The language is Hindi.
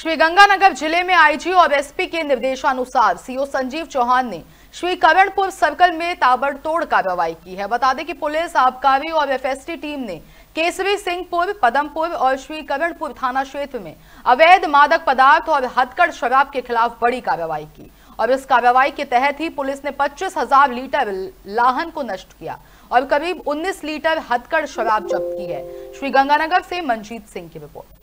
श्रीगंगानगर जिले में आईजी और एसपी के निर्देशानुसार सीओ संजीव चौहान ने श्री करणपुर सर्कल में ताबड़तोड़ कार्रवाई की है बता दें कि पुलिस आबकारी और एफएसटी टीम ने केसरी सिंहपुर पदमपुर और श्री करणपुर थाना क्षेत्र में अवैध मादक पदार्थ और हथकड़ शराब के खिलाफ बड़ी कार्रवाई की और इस कार्रवाई के तहत ही पुलिस ने पच्चीस हजार लीटर लाहन को नष्ट किया और करीब 19 लीटर हथकड़ शराब जब्त की है श्री गंगानगर से मनजीत सिंह की रिपोर्ट